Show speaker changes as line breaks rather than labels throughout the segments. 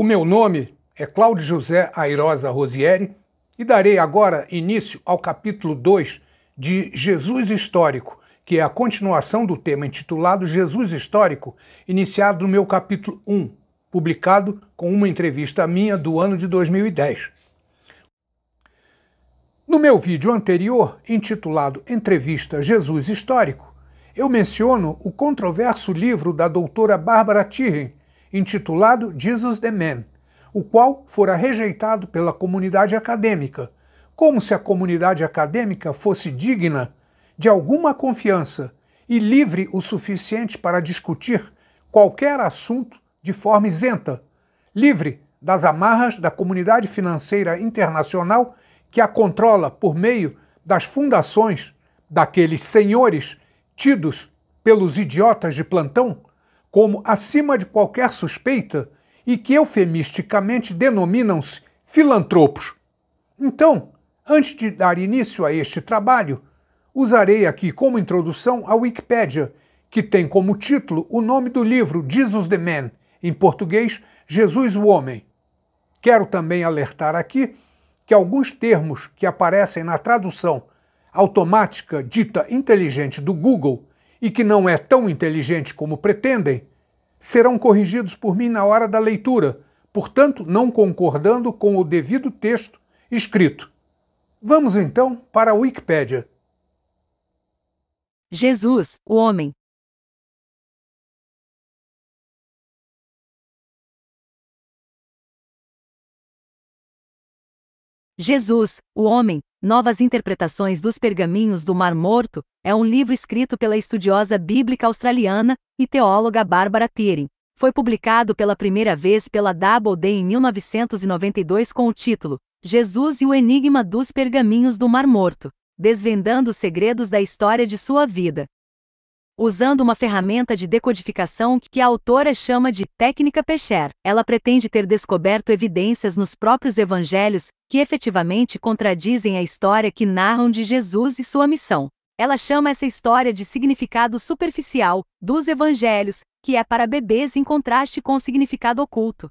O meu nome é Cláudio José Airosa Rosieri e darei agora início ao capítulo 2 de Jesus Histórico, que é a continuação do tema intitulado Jesus Histórico, iniciado no meu capítulo 1, um, publicado com uma entrevista minha do ano de 2010. No meu vídeo anterior, intitulado Entrevista Jesus Histórico, eu menciono o controverso livro da doutora Bárbara Tirren, intitulado Jesus the Man, o qual fora rejeitado pela comunidade acadêmica, como se a comunidade acadêmica fosse digna de alguma confiança e livre o suficiente para discutir qualquer assunto de forma isenta, livre das amarras da comunidade financeira internacional que a controla por meio das fundações daqueles senhores tidos pelos idiotas de plantão como acima de qualquer suspeita e que eufemisticamente denominam-se filantropos. Então, antes de dar início a este trabalho, usarei aqui como introdução a Wikipédia, que tem como título o nome do livro Jesus the Man, em português, Jesus o Homem. Quero também alertar aqui que alguns termos que aparecem na tradução automática dita inteligente do Google e que não é tão inteligente como pretendem, serão corrigidos por mim na hora da leitura, portanto, não concordando com o devido texto escrito. Vamos então para a Wikipédia.
Jesus, o homem. Jesus, o homem, Novas Interpretações dos Pergaminhos do Mar Morto é um livro escrito pela estudiosa bíblica australiana e teóloga Barbara Thiering. Foi publicado pela primeira vez pela Doubleday em 1992 com o título Jesus e o Enigma dos Pergaminhos do Mar Morto, desvendando os segredos da história de sua vida usando uma ferramenta de decodificação que a autora chama de técnica Pecher. Ela pretende ter descoberto evidências nos próprios evangelhos que efetivamente contradizem a história que narram de Jesus e sua missão. Ela chama essa história de significado superficial dos evangelhos, que é para bebês em contraste com o significado oculto.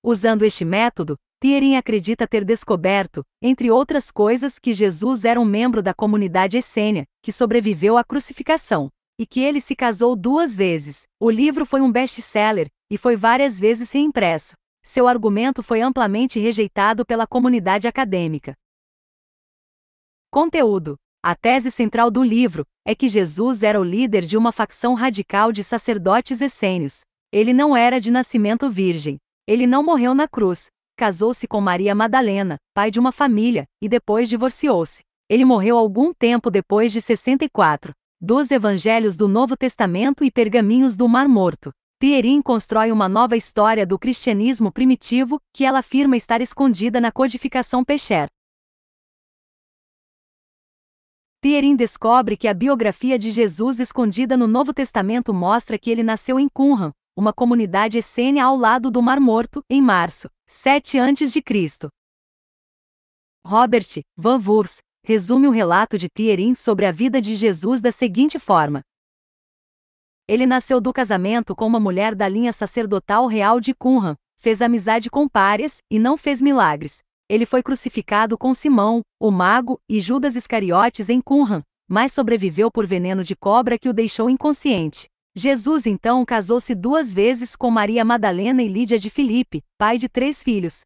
Usando este método, Thiering acredita ter descoberto, entre outras coisas, que Jesus era um membro da comunidade essênia, que sobreviveu à crucificação, e que ele se casou duas vezes. O livro foi um best-seller e foi várias vezes reimpresso. Seu argumento foi amplamente rejeitado pela comunidade acadêmica. Conteúdo: A tese central do livro é que Jesus era o líder de uma facção radical de sacerdotes essênios. Ele não era de nascimento virgem. Ele não morreu na cruz. Casou-se com Maria Madalena, pai de uma família, e depois divorciou-se. Ele morreu algum tempo depois de 64. Dos Evangelhos do Novo Testamento e Pergaminhos do Mar Morto. Tierin constrói uma nova história do cristianismo primitivo, que ela afirma estar escondida na codificação Pecher. Tierin descobre que a biografia de Jesus escondida no Novo Testamento mostra que ele nasceu em Qumran, uma comunidade essênia ao lado do Mar Morto, em março, 7 a.C. Robert Van Vurs, resume o relato de Thierin sobre a vida de Jesus da seguinte forma. Ele nasceu do casamento com uma mulher da linha sacerdotal real de Cunham. fez amizade com párias e não fez milagres. Ele foi crucificado com Simão, o mago, e Judas Iscariotes em Cunham, mas sobreviveu por veneno de cobra que o deixou inconsciente. Jesus então casou-se duas vezes com Maria Madalena e Lídia de Filipe, pai de três filhos,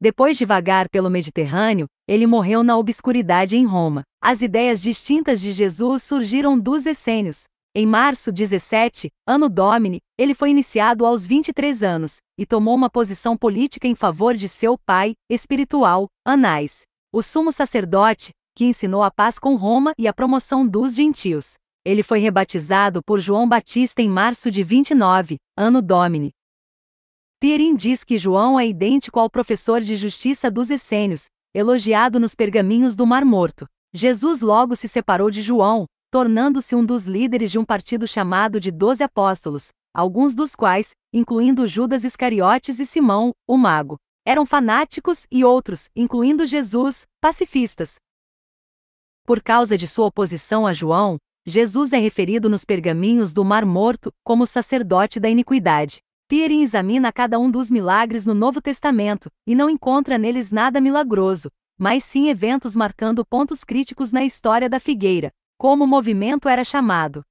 depois de vagar pelo Mediterrâneo, ele morreu na obscuridade em Roma. As ideias distintas de Jesus surgiram dos essênios. Em março 17, ano Domini, ele foi iniciado aos 23 anos e tomou uma posição política em favor de seu pai espiritual, Anais, o sumo sacerdote, que ensinou a paz com Roma e a promoção dos gentios. Ele foi rebatizado por João Batista em março de 29, ano Domini, Pierin diz que João é idêntico ao professor de justiça dos essênios, elogiado nos pergaminhos do Mar Morto. Jesus logo se separou de João, tornando-se um dos líderes de um partido chamado de Doze Apóstolos, alguns dos quais, incluindo Judas Iscariotes e Simão, o mago, eram fanáticos e outros, incluindo Jesus, pacifistas. Por causa de sua oposição a João, Jesus é referido nos pergaminhos do Mar Morto como sacerdote da iniquidade. Tierin examina cada um dos milagres no Novo Testamento, e não encontra neles nada milagroso, mas sim eventos marcando pontos críticos na história da figueira, como o movimento era chamado.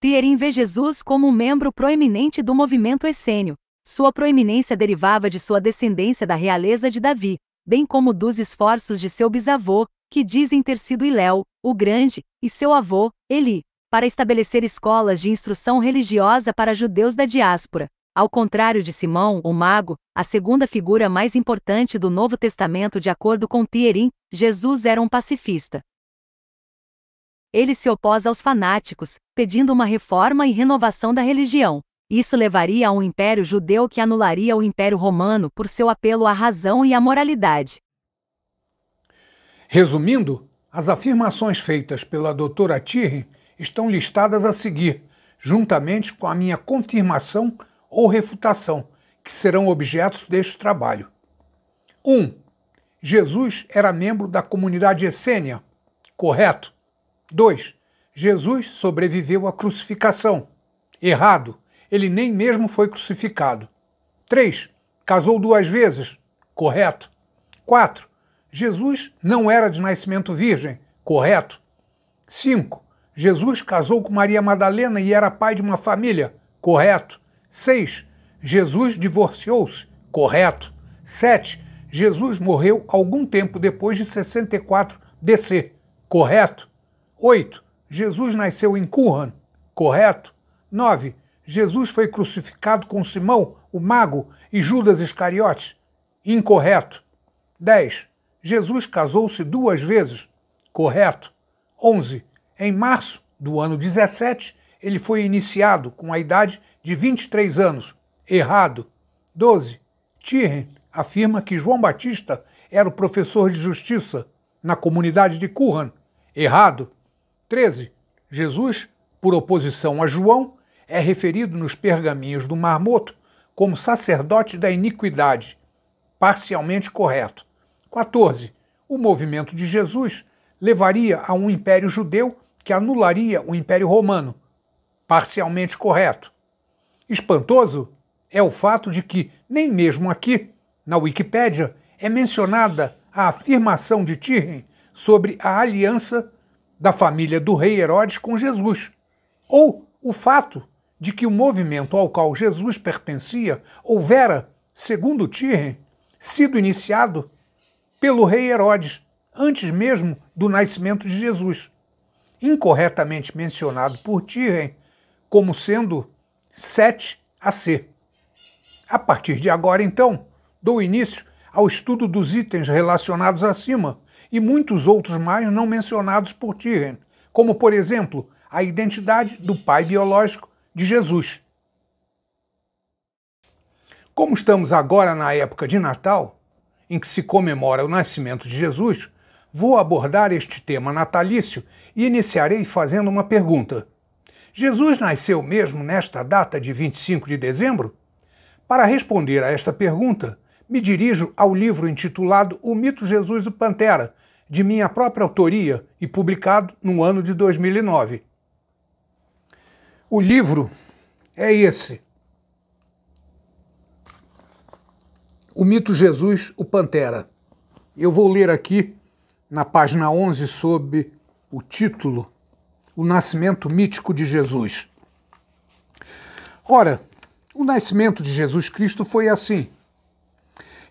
Tierin vê Jesus como um membro proeminente do movimento essênio. Sua proeminência derivava de sua descendência da realeza de Davi, bem como dos esforços de seu bisavô, que dizem ter sido Iléu, o Grande, e seu avô, Eli, para estabelecer escolas de instrução religiosa para judeus da diáspora. Ao contrário de Simão, o mago, a segunda figura mais importante do Novo Testamento de acordo com Tierin, Jesus era um pacifista. Ele se opôs aos fanáticos, pedindo uma reforma e renovação da religião. Isso levaria a um império judeu que anularia o império romano por seu apelo à razão e à moralidade.
Resumindo, as afirmações feitas pela doutora Tierin estão listadas a seguir, juntamente com a minha confirmação ou refutação, que serão objetos deste trabalho. 1. Um, Jesus era membro da comunidade essênia, correto? 2. Jesus sobreviveu à crucificação, errado. Ele nem mesmo foi crucificado. 3. Casou duas vezes, correto? 4. Jesus não era de nascimento virgem, correto? 5. Jesus casou com Maria Madalena e era pai de uma família. Correto. 6. Jesus divorciou-se. Correto. 7. Jesus morreu algum tempo depois de 64 DC. Correto. 8. Jesus nasceu em Curran. Correto. 9. Jesus foi crucificado com Simão, o mago, e Judas Iscariotes. Incorreto. 10. Jesus casou-se duas vezes. Correto. 11. Em março do ano 17, ele foi iniciado com a idade de 23 anos. Errado. 12. Tirren afirma que João Batista era o professor de justiça na comunidade de Curran. Errado. 13. Jesus, por oposição a João, é referido nos pergaminhos do Marmoto como sacerdote da iniquidade. Parcialmente correto. 14. O movimento de Jesus levaria a um império judeu que anularia o Império Romano, parcialmente correto. Espantoso é o fato de que, nem mesmo aqui, na Wikipédia, é mencionada a afirmação de Tirren sobre a aliança da família do rei Herodes com Jesus, ou o fato de que o movimento ao qual Jesus pertencia houvera, segundo Tirren, sido iniciado pelo rei Herodes, antes mesmo do nascimento de Jesus incorretamente mencionado por Tirren como sendo 7 AC. A partir de agora, então, dou início ao estudo dos itens relacionados acima e muitos outros mais não mencionados por Tirren, como, por exemplo, a identidade do pai biológico de Jesus. Como estamos agora na época de Natal, em que se comemora o nascimento de Jesus, vou abordar este tema natalício e iniciarei fazendo uma pergunta. Jesus nasceu mesmo nesta data de 25 de dezembro? Para responder a esta pergunta, me dirijo ao livro intitulado O Mito Jesus o Pantera, de minha própria autoria e publicado no ano de 2009. O livro é esse. O Mito Jesus, o Pantera. Eu vou ler aqui na página 11, sob o título O Nascimento Mítico de Jesus. Ora, o nascimento de Jesus Cristo foi assim.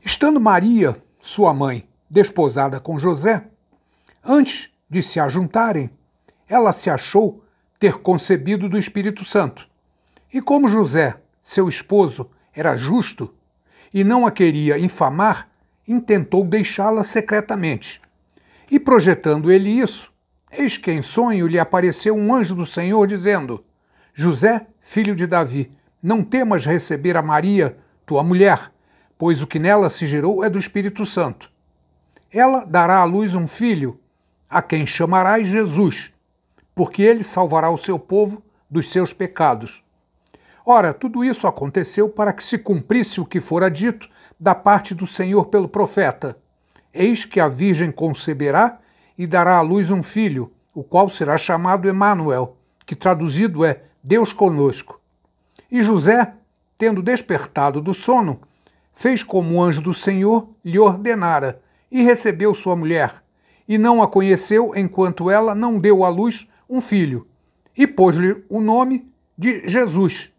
Estando Maria, sua mãe, desposada com José, antes de se ajuntarem, ela se achou ter concebido do Espírito Santo. E como José, seu esposo, era justo e não a queria infamar, intentou deixá-la secretamente. E projetando ele isso, eis que em sonho lhe apareceu um anjo do Senhor dizendo: José, filho de Davi, não temas receber a Maria, tua mulher, pois o que nela se gerou é do Espírito Santo. Ela dará à luz um filho, a quem chamarás Jesus, porque ele salvará o seu povo dos seus pecados. Ora, tudo isso aconteceu para que se cumprisse o que fora dito da parte do Senhor pelo profeta. Eis que a Virgem conceberá e dará à luz um filho, o qual será chamado Emanuel, que traduzido é Deus conosco. E José, tendo despertado do sono, fez como o anjo do Senhor lhe ordenara, e recebeu sua mulher, e não a conheceu enquanto ela não deu à luz um filho, e pôs-lhe o nome de Jesus.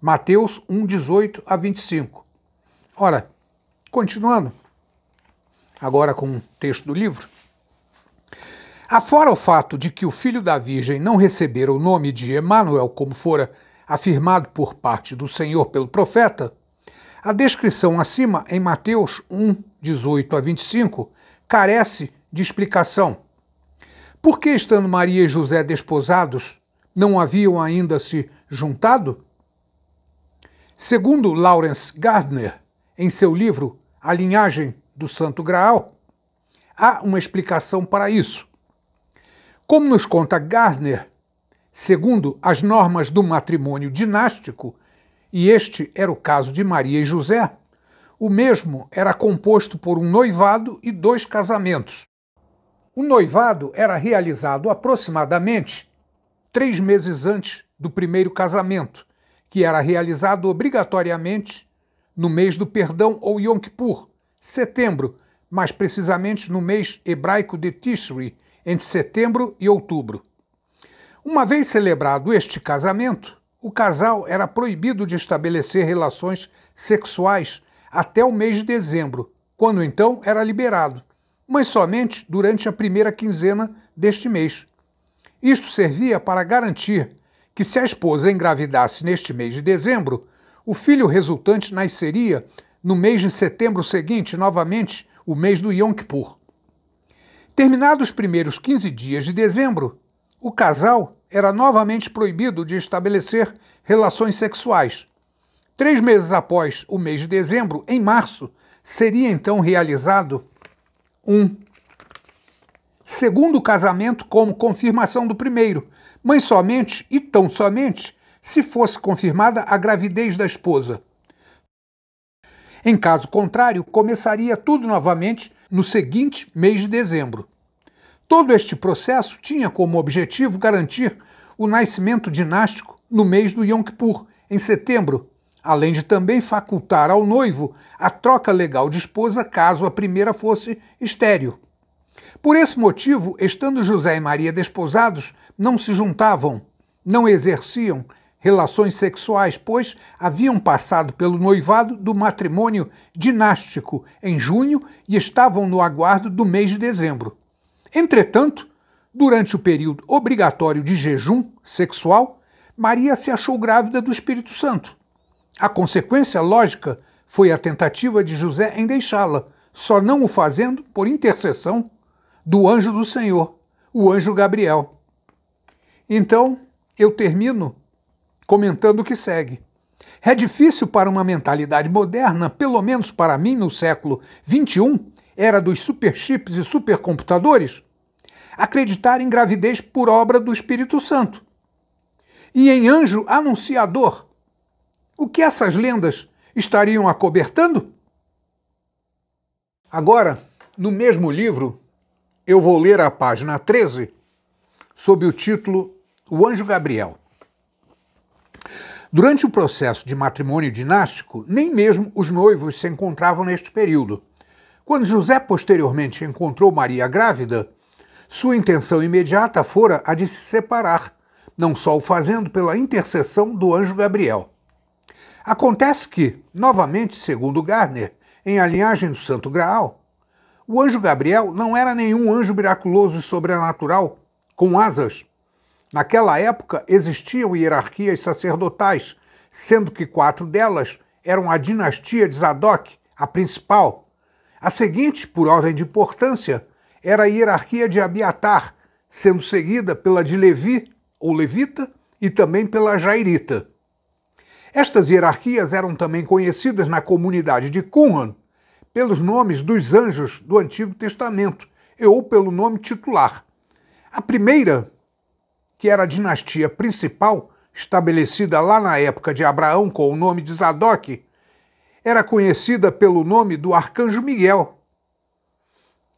Mateus 1, 18 a 25. Ora, continuando, agora com o texto do livro. Afora o fato de que o filho da Virgem não recebera o nome de Emanuel, como fora afirmado por parte do Senhor pelo profeta, a descrição acima em Mateus 1, 18 a 25 carece de explicação. Por que, estando Maria e José desposados, não haviam ainda se juntado? Segundo Lawrence Gardner, em seu livro A Linhagem do Santo Graal, há uma explicação para isso. Como nos conta Gardner, segundo as normas do matrimônio dinástico, e este era o caso de Maria e José, o mesmo era composto por um noivado e dois casamentos. O noivado era realizado aproximadamente três meses antes do primeiro casamento, que era realizado obrigatoriamente no mês do perdão ou Yom Kippur, setembro, mais precisamente no mês hebraico de Tishri, entre setembro e outubro. Uma vez celebrado este casamento, o casal era proibido de estabelecer relações sexuais até o mês de dezembro, quando então era liberado, mas somente durante a primeira quinzena deste mês. Isto servia para garantir que, se a esposa engravidasse neste mês de dezembro, o filho resultante nasceria no mês de setembro seguinte, novamente o mês do Yom Kippur. Terminados os primeiros 15 dias de dezembro, o casal era novamente proibido de estabelecer relações sexuais. Três meses após o mês de dezembro, em março, seria então realizado um segundo casamento como confirmação do primeiro, mas somente e tão somente se fosse confirmada a gravidez da esposa. Em caso contrário, começaria tudo novamente no seguinte mês de dezembro. Todo este processo tinha como objetivo garantir o nascimento dinástico no mês do Yom Kippur, em setembro, além de também facultar ao noivo a troca legal de esposa caso a primeira fosse estéril. Por esse motivo, estando José e Maria desposados, não se juntavam, não exerciam relações sexuais, pois haviam passado pelo noivado do matrimônio dinástico em junho e estavam no aguardo do mês de dezembro. Entretanto, durante o período obrigatório de jejum sexual, Maria se achou grávida do Espírito Santo. A consequência lógica foi a tentativa de José em deixá-la, só não o fazendo por intercessão do anjo do Senhor, o anjo Gabriel. Então, eu termino comentando o que segue. É difícil para uma mentalidade moderna, pelo menos para mim no século XXI, era dos superchips e supercomputadores, acreditar em gravidez por obra do Espírito Santo e em anjo anunciador. O que essas lendas estariam acobertando? Agora, no mesmo livro, eu vou ler a página 13, sob o título O Anjo Gabriel. Durante o processo de matrimônio dinástico, nem mesmo os noivos se encontravam neste período. Quando José posteriormente encontrou Maria grávida, sua intenção imediata fora a de se separar, não só o fazendo pela intercessão do anjo Gabriel. Acontece que, novamente segundo Gardner, em A Linhagem do Santo Graal, o anjo Gabriel não era nenhum anjo miraculoso e sobrenatural, com asas, Naquela época existiam hierarquias sacerdotais, sendo que quatro delas eram a dinastia de Zadok, a principal. A seguinte, por ordem de importância, era a hierarquia de Abiatar, sendo seguida pela de Levi, ou Levita, e também pela Jairita. Estas hierarquias eram também conhecidas na comunidade de Qumran pelos nomes dos anjos do Antigo Testamento, ou pelo nome titular. A primeira que era a dinastia principal, estabelecida lá na época de Abraão com o nome de Zadok, era conhecida pelo nome do arcanjo Miguel.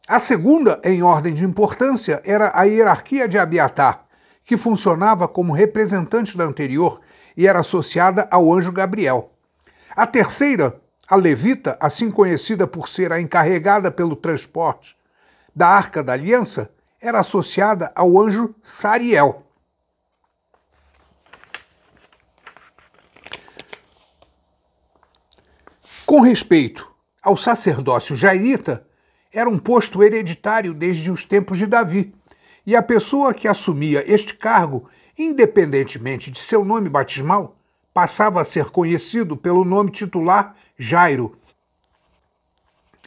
A segunda, em ordem de importância, era a hierarquia de Abiatar, que funcionava como representante da anterior e era associada ao anjo Gabriel. A terceira, a levita, assim conhecida por ser a encarregada pelo transporte da Arca da Aliança, era associada ao anjo Sariel. Com respeito ao sacerdócio jairita, era um posto hereditário desde os tempos de Davi, e a pessoa que assumia este cargo, independentemente de seu nome batismal, passava a ser conhecido pelo nome titular Jairo.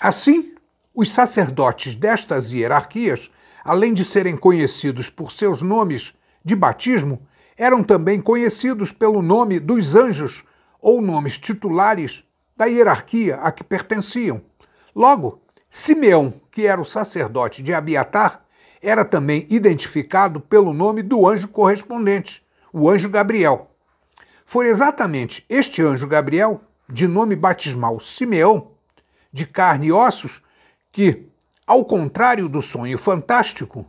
Assim, os sacerdotes destas hierarquias, além de serem conhecidos por seus nomes de batismo, eram também conhecidos pelo nome dos anjos ou nomes titulares da hierarquia a que pertenciam. Logo, Simeão, que era o sacerdote de Abiatar, era também identificado pelo nome do anjo correspondente, o anjo Gabriel. Foi exatamente este anjo Gabriel, de nome batismal Simeão, de carne e ossos, que, ao contrário do sonho fantástico,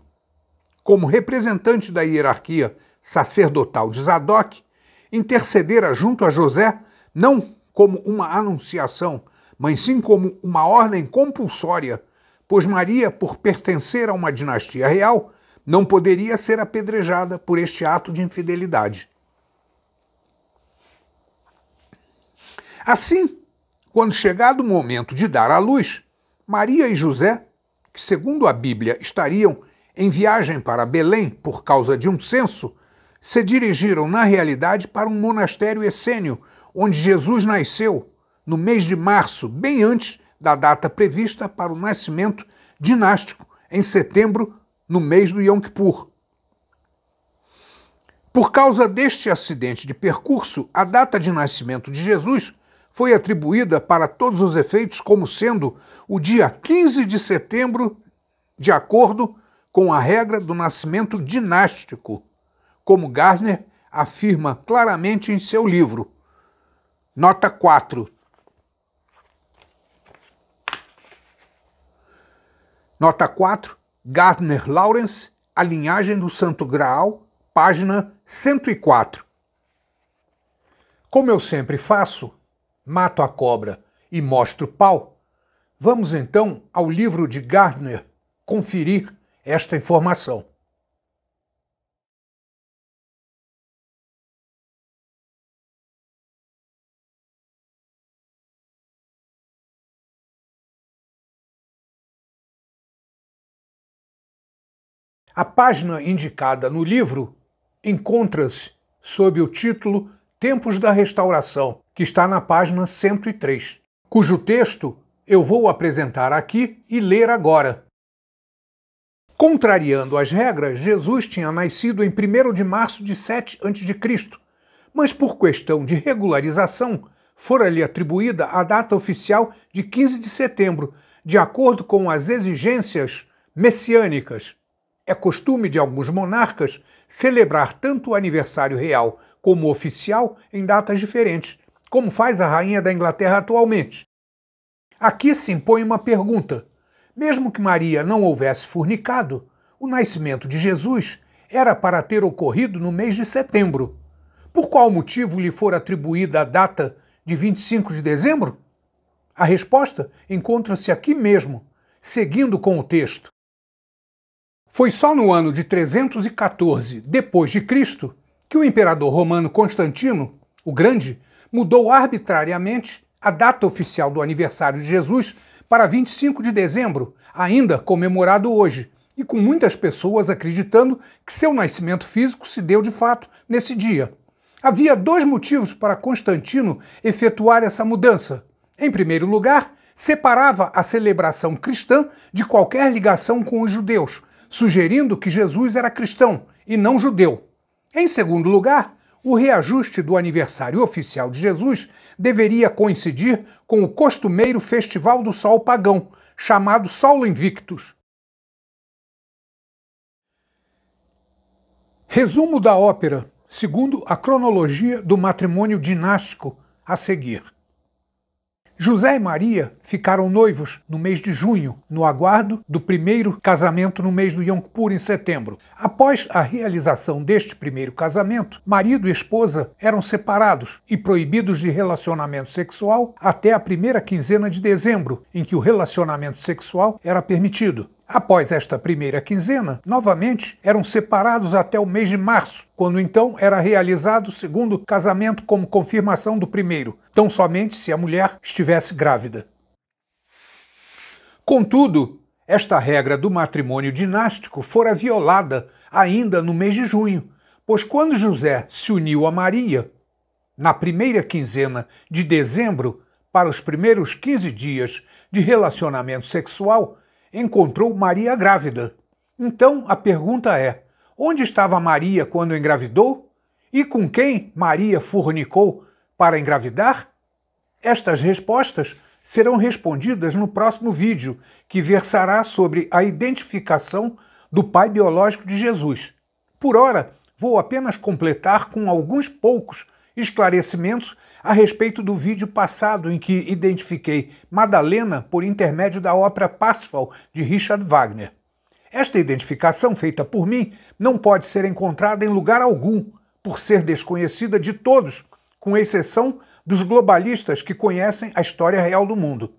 como representante da hierarquia sacerdotal de Zadok, intercedera junto a José não como uma anunciação, mas sim como uma ordem compulsória, pois Maria, por pertencer a uma dinastia real, não poderia ser apedrejada por este ato de infidelidade. Assim, quando chegado o momento de dar à luz, Maria e José, que segundo a Bíblia estariam em viagem para Belém por causa de um censo, se dirigiram na realidade para um monastério essênio onde Jesus nasceu, no mês de março, bem antes da data prevista para o nascimento dinástico, em setembro, no mês do Yom Kippur. Por causa deste acidente de percurso, a data de nascimento de Jesus foi atribuída para todos os efeitos como sendo o dia 15 de setembro, de acordo com a regra do nascimento dinástico, como Gardner afirma claramente em seu livro. Nota 4. Nota 4. Gardner Lawrence, A Linhagem do Santo Graal, página 104. Como eu sempre faço, mato a cobra e mostro o pau, vamos então ao livro de Gardner conferir esta informação. A página indicada no livro encontra-se sob o título Tempos da Restauração, que está na página 103, cujo texto eu vou apresentar aqui e ler agora. Contrariando as regras, Jesus tinha nascido em 1 de março de 7 a.C., mas por questão de regularização, fora-lhe atribuída a data oficial de 15 de setembro, de acordo com as exigências messiânicas. É costume de alguns monarcas celebrar tanto o aniversário real como oficial em datas diferentes, como faz a rainha da Inglaterra atualmente. Aqui se impõe uma pergunta: mesmo que Maria não houvesse fornicado, o nascimento de Jesus era para ter ocorrido no mês de setembro. Por qual motivo lhe for atribuída a data de 25 de dezembro? A resposta encontra-se aqui mesmo, seguindo com o texto. Foi só no ano de 314 depois de Cristo que o imperador romano Constantino, o Grande, mudou arbitrariamente a data oficial do aniversário de Jesus para 25 de dezembro, ainda comemorado hoje, e com muitas pessoas acreditando que seu nascimento físico se deu de fato nesse dia. Havia dois motivos para Constantino efetuar essa mudança. Em primeiro lugar, separava a celebração cristã de qualquer ligação com os judeus, sugerindo que Jesus era cristão e não judeu. Em segundo lugar, o reajuste do aniversário oficial de Jesus deveria coincidir com o costumeiro Festival do Sol Pagão, chamado Sol Invictus. Resumo da ópera, segundo a cronologia do matrimônio dinástico a seguir. José e Maria ficaram noivos no mês de junho, no aguardo do primeiro casamento no mês do Yom Kippur, em setembro. Após a realização deste primeiro casamento, marido e esposa eram separados e proibidos de relacionamento sexual até a primeira quinzena de dezembro, em que o relacionamento sexual era permitido. Após esta primeira quinzena, novamente eram separados até o mês de março, quando então era realizado o segundo casamento como confirmação do primeiro, tão somente se a mulher estivesse grávida. Contudo, esta regra do matrimônio dinástico fora violada ainda no mês de junho, pois quando José se uniu a Maria, na primeira quinzena de dezembro, para os primeiros 15 dias de relacionamento sexual, encontrou Maria grávida. Então a pergunta é: onde estava Maria quando engravidou? E com quem Maria fornicou para engravidar? Estas respostas serão respondidas no próximo vídeo, que versará sobre a identificação do pai biológico de Jesus. Por ora, vou apenas completar com alguns poucos esclarecimentos a respeito do vídeo passado em que identifiquei Madalena por intermédio da ópera Parsifal de Richard Wagner. Esta identificação feita por mim não pode ser encontrada em lugar algum, por ser desconhecida de todos, com exceção dos globalistas que conhecem a história real do mundo.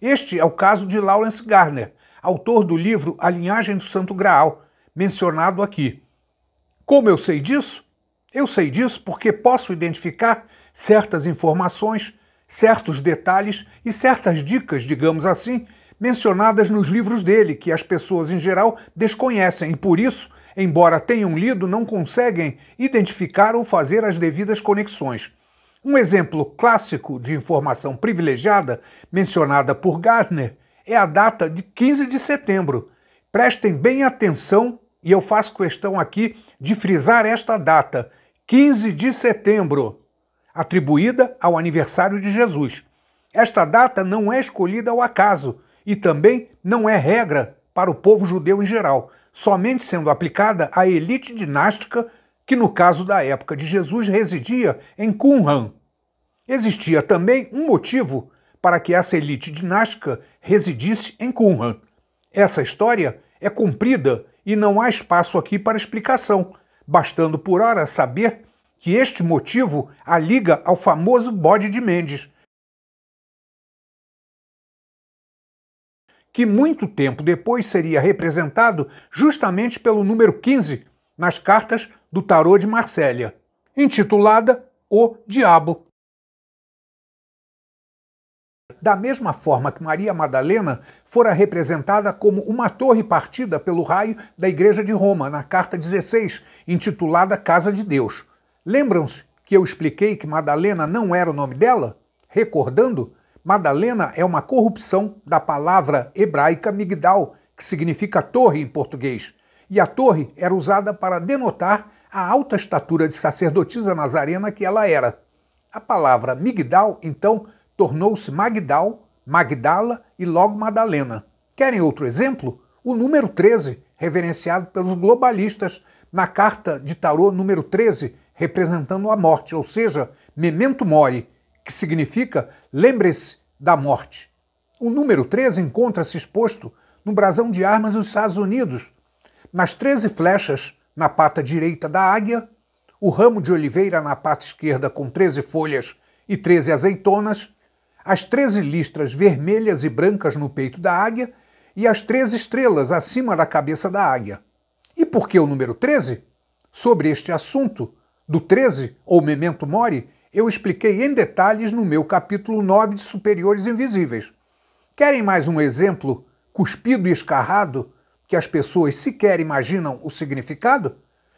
Este é o caso de Lawrence Garner, autor do livro A Linhagem do Santo Graal, mencionado aqui. Como eu sei disso? Eu sei disso porque posso identificar certas informações, certos detalhes e certas dicas, digamos assim, mencionadas nos livros dele, que as pessoas em geral desconhecem e por isso, embora tenham lido, não conseguem identificar ou fazer as devidas conexões. Um exemplo clássico de informação privilegiada mencionada por Gardner é a data de 15 de setembro. Prestem bem atenção e eu faço questão aqui de frisar esta data, 15 de setembro, atribuída ao aniversário de Jesus. Esta data não é escolhida ao acaso e também não é regra para o povo judeu em geral, somente sendo aplicada à elite dinástica que, no caso da época de Jesus, residia em Qumran. Existia também um motivo para que essa elite dinástica residisse em Qumran. Essa história é cumprida e não há espaço aqui para explicação, bastando por hora saber que este motivo a liga ao famoso bode de Mendes, que muito tempo depois seria representado justamente pelo número 15 nas cartas do tarô de Marsella, intitulada O Diabo da mesma forma que Maria Madalena fora representada como uma torre partida pelo raio da Igreja de Roma, na carta 16, intitulada Casa de Deus. Lembram-se que eu expliquei que Madalena não era o nome dela? Recordando, Madalena é uma corrupção da palavra hebraica migdal, que significa torre em português, e a torre era usada para denotar a alta estatura de sacerdotisa nazarena que ela era. A palavra migdal, então, tornou-se Magdal, Magdala e logo Madalena. Querem outro exemplo? O número 13, reverenciado pelos globalistas na carta de tarô número 13, representando a morte, ou seja, memento mori, que significa lembre-se da morte. O número 13 encontra-se exposto no brasão de armas dos Estados Unidos, nas 13 flechas na pata direita da águia, o ramo de oliveira na pata esquerda com 13 folhas e 13 azeitonas, as treze listras vermelhas e brancas no peito da águia e as 13 estrelas acima da cabeça da águia. E por que o número 13? Sobre este assunto do 13, ou memento mori, eu expliquei em detalhes no meu capítulo 9 de Superiores Invisíveis. Querem mais um exemplo cuspido e escarrado que as pessoas sequer imaginam o significado?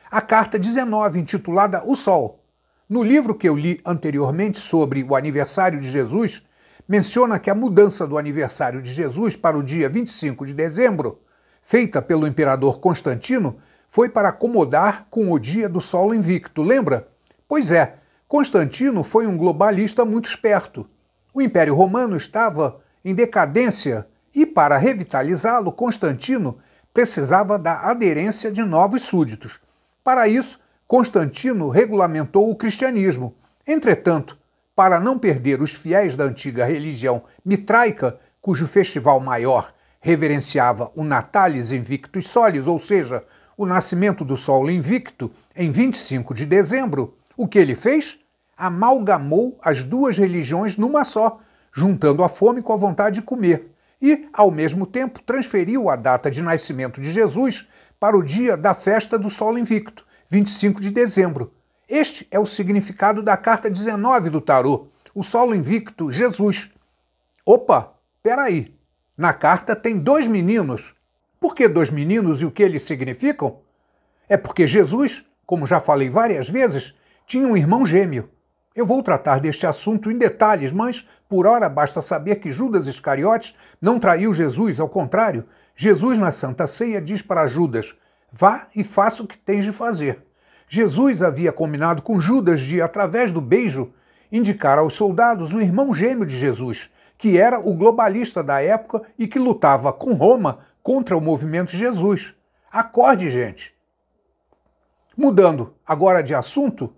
A carta 19, intitulada O Sol. No livro que eu li anteriormente sobre o aniversário de Jesus, menciona que a mudança do aniversário de Jesus para o dia 25 de dezembro, feita pelo imperador Constantino, foi para acomodar com o dia do Sol Invicto, lembra? Pois é, Constantino foi um globalista muito esperto. O Império Romano estava em decadência e, para revitalizá-lo, Constantino precisava da aderência de novos súditos. Para isso, Constantino regulamentou o cristianismo. Entretanto, para não perder os fiéis da antiga religião mitraica, cujo festival maior reverenciava o Natalis Invictus Solis, ou seja, o nascimento do Sol Invicto, em 25 de dezembro, o que ele fez? Amalgamou as duas religiões numa só, juntando a fome com a vontade de comer, e, ao mesmo tempo, transferiu a data de nascimento de Jesus para o dia da festa do Sol Invicto, 25 de dezembro, este é o significado da carta 19 do tarô, o solo invicto Jesus. Opa, peraí. Na carta tem dois meninos. Por que dois meninos e o que eles significam? É porque Jesus, como já falei várias vezes, tinha um irmão gêmeo. Eu vou tratar deste assunto em detalhes, mas por hora basta saber que Judas Iscariotes não traiu Jesus, ao contrário, Jesus na Santa Ceia diz para Judas: Vá e faça o que tens de fazer. Jesus havia combinado com Judas de, através do beijo, indicar aos soldados um irmão gêmeo de Jesus, que era o globalista da época e que lutava com Roma contra o movimento Jesus. Acorde, gente! Mudando agora de assunto,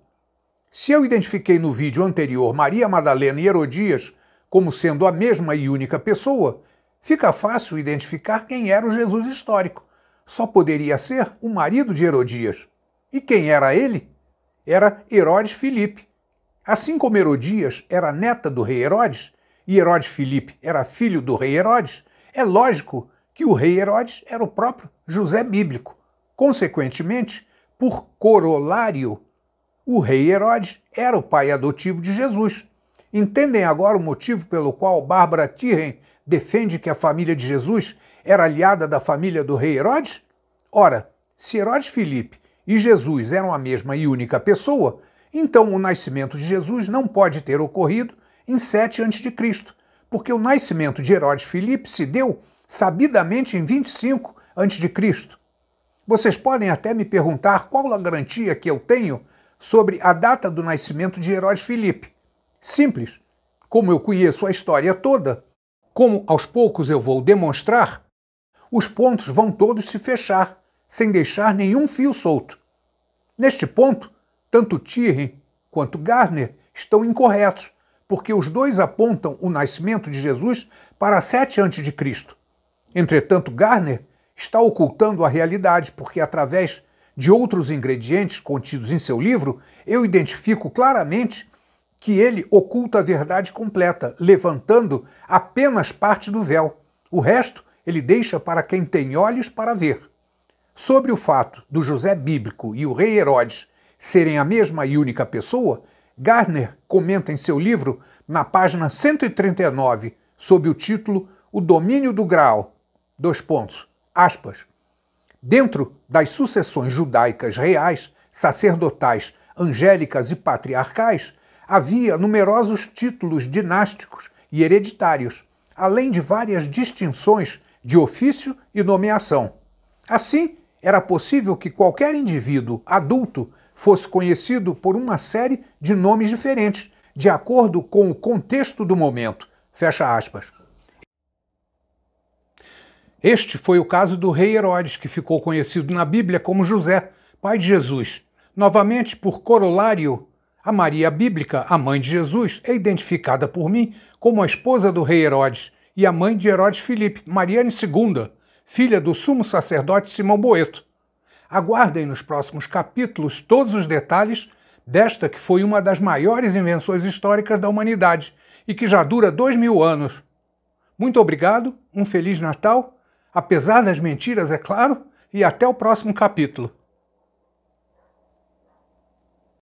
se eu identifiquei no vídeo anterior Maria Madalena e Herodias como sendo a mesma e única pessoa, fica fácil identificar quem era o Jesus histórico. Só poderia ser o marido de Herodias. E quem era ele? Era Herodes Filipe. Assim como Herodias era neta do rei Herodes e Herodes Filipe era filho do rei Herodes, é lógico que o rei Herodes era o próprio José bíblico. Consequentemente, por corolário, o rei Herodes era o pai adotivo de Jesus. Entendem agora o motivo pelo qual Bárbara Tirren defende que a família de Jesus era aliada da família do rei Herodes? Ora, se Herodes Filipe e Jesus eram a mesma e única pessoa, então o nascimento de Jesus não pode ter ocorrido em 7 a.C., porque o nascimento de Herodes Filipe se deu sabidamente em 25 a.C. Vocês podem até me perguntar qual a garantia que eu tenho sobre a data do nascimento de Herodes Filipe. Simples. Como eu conheço a história toda, como aos poucos eu vou demonstrar, os pontos vão todos se fechar sem deixar nenhum fio solto. Neste ponto, tanto Thierry quanto Gardner estão incorretos, porque os dois apontam o nascimento de Jesus para 7 a.C. Entretanto, Gardner está ocultando a realidade, porque através de outros ingredientes contidos em seu livro, eu identifico claramente que ele oculta a verdade completa, levantando apenas parte do véu. O resto ele deixa para quem tem olhos para ver. Sobre o fato do José bíblico e o rei Herodes serem a mesma e única pessoa, Gardner comenta em seu livro, na página 139, sob o título O Domínio do Graal, dois pontos, aspas, dentro das sucessões judaicas reais, sacerdotais, angélicas e patriarcais, havia numerosos títulos dinásticos e hereditários, além de várias distinções de ofício e nomeação. Assim, era possível que qualquer indivíduo adulto fosse conhecido por uma série de nomes diferentes, de acordo com o contexto do momento. Fecha aspas. Este foi o caso do rei Herodes, que ficou conhecido na Bíblia como José, pai de Jesus. Novamente, por corolário, a Maria Bíblica, a mãe de Jesus, é identificada por mim como a esposa do rei Herodes e a mãe de Herodes Filipe, Mariane II, filha do sumo sacerdote Simão Boeto. Aguardem nos próximos capítulos todos os detalhes desta que foi uma das maiores invenções históricas da humanidade e que já dura dois mil anos. Muito obrigado, um Feliz Natal, apesar das mentiras, é claro, e até o próximo capítulo.